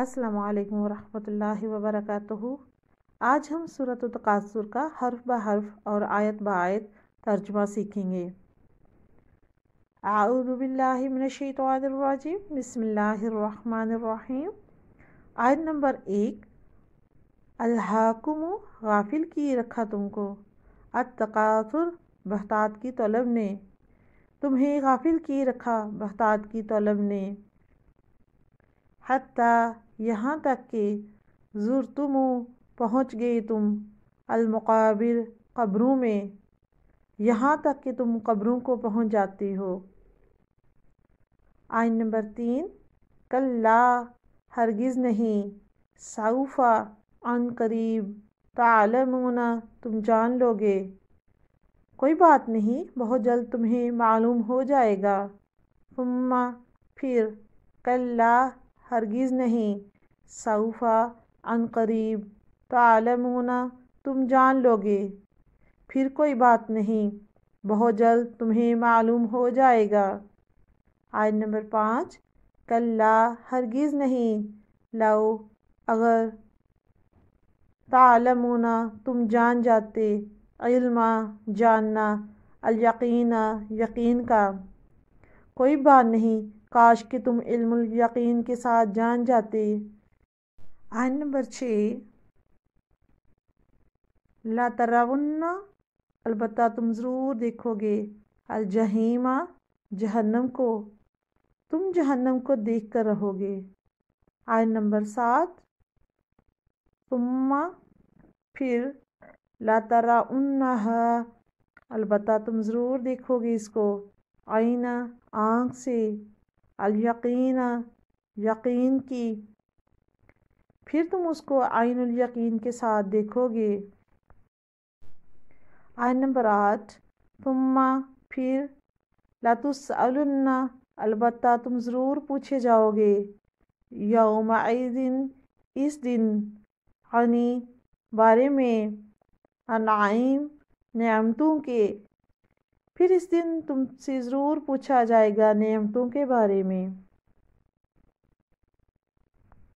अस्सलाम वालेकुम रहमतुल्लाहि व बरकातुहू आज हम सूरत तकासुर का हर्फ ब हर्फ और आयत बा आयत तर्जमा सीखेंगे आउदबिल्लिमिनशीतवादराजीम बसमीम आयत नंबर एक अल्हाकुम गाफिल की रखा तुमको अतकासुर बहतात की तलब ने तुम्हें गाफिल की रखा बहतात की तलब ने हत्ता यहाँ तक कि ज़ुरतुम पहुँच गए तुम अलमकबिर कब्रों में यहाँ तक कि तुम कब्रों को पहुँच जाती हो आयन नंबर तीन कल्ला हरगिज़ नहीं साउफ़ा अन करीब तालमूना तुम जान लोगे कोई बात नहीं बहुत जल्द तुम्हें मालूम हो जाएगा उम्मा फिर कल्ला हरगिज़ नहीं सऊफ़ा अनकरीब तालमूना तुम जान लोगे फिर कोई बात नहीं बहुत जल्द तुम्हें मालूम हो जाएगा आय नंबर पाँच कल्ला हरगिज़ नहीं लाओ अगर तालमूना तुम जान जाते इल्मा जानना अलयकीना यकीन का कोई बात नहीं काश कि तुम इल्म यकीन के साथ जान जाते आयन नंबर छः ला तरावन्ना अलबत् तुम ज़रूर देखोगे अल जहीमा जहन्नम को तुम जहन्नम को देख कर रहोगे आय नंबर सात तुम्मा फिर लातारा उन्ना अलबत् तुम ज़रूर देखोगे इसको आईना आँख से अलयीन यकीन की फिर तुम उसको आयन यकीन के साथ देखोगे आयन नंबर आठ तुम्मा फिर लातुसलन्ना अलबत् तुम ज़रूर पूछे जाओगे यौम दिन इस दिन अनी बारे में अनाइम नियामतों के फिर इस दिन तुमसे ज़रूर पूछा जाएगा नेमतों के बारे में